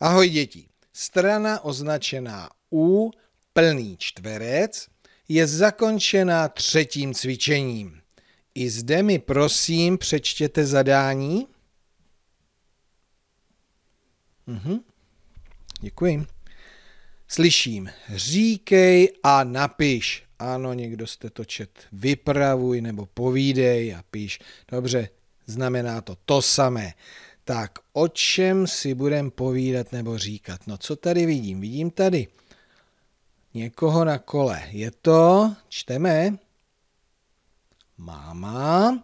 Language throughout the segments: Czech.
Ahoj děti. Strana označená U plný čtverec je zakončena třetím cvičením. I zde mi prosím přečtěte zadání. Mhm. Děkuji. Slyším, říkej a napiš. Ano, někdo jste to čet. Vypravuj nebo povídej a píš. Dobře, znamená to to samé. Tak o čem si budem povídat nebo říkat? No co tady vidím? Vidím tady někoho na kole. Je to, čteme, máma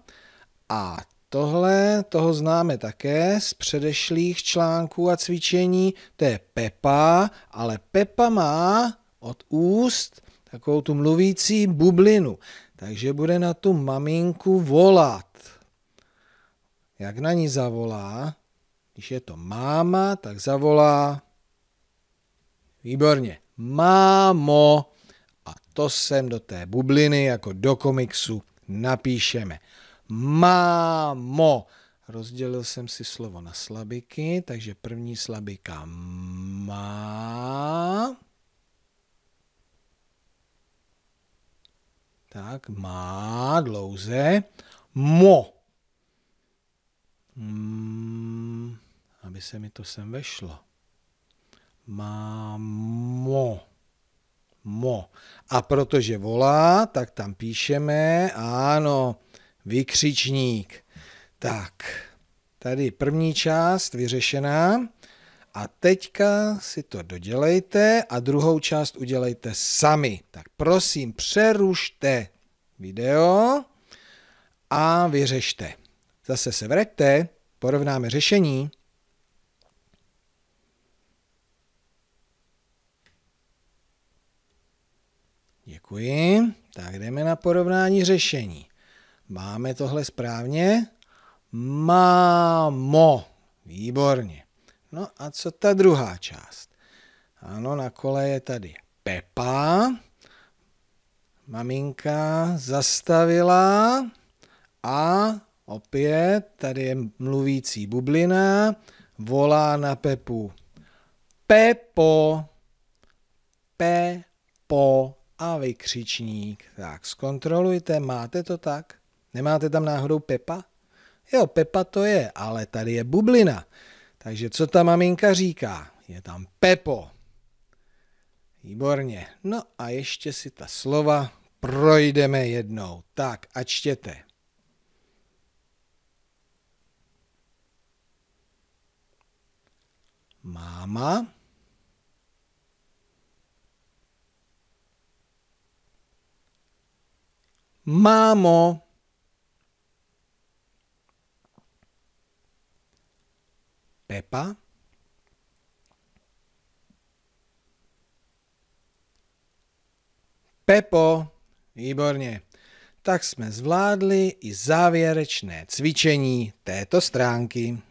a tohle, toho známe také z předešlých článků a cvičení, to je Pepa, ale Pepa má od úst takovou tu mluvící bublinu, takže bude na tu maminku volat jak na ní zavolá, když je to máma, tak zavolá, výborně, mámo, a to sem do té bubliny jako do komiksu napíšeme. Mámo. Rozdělil jsem si slovo na slabiky, takže první slabika má. Tak, má dlouze. Mo. Mm, aby se mi to sem vešlo. Mámo. Mo. A protože volá, tak tam píšeme, ano, vykřičník. Tak, tady první část vyřešená. A teďka si to dodělejte a druhou část udělejte sami. Tak prosím, přerušte video a vyřešte. Zase se vraťte, porovnáme řešení. Děkuji. Tak jdeme na porovnání řešení. Máme tohle správně? Mámo. Výborně. No a co ta druhá část? Ano, na kole je tady Pepa. Maminka zastavila a Opět tady je mluvící bublina, volá na Pepu. Pepo, Pepo a vykřičník. Tak, zkontrolujte, máte to tak? Nemáte tam náhodou Pepa? Jo, Pepa to je, ale tady je bublina. Takže co ta maminka říká? Je tam Pepo. Výborně. No a ještě si ta slova projdeme jednou. Tak a čtěte. máma. Mámo. Pepa. Pepo, výborně. Tak jsme zvládli i závěrečné cvičení této stránky.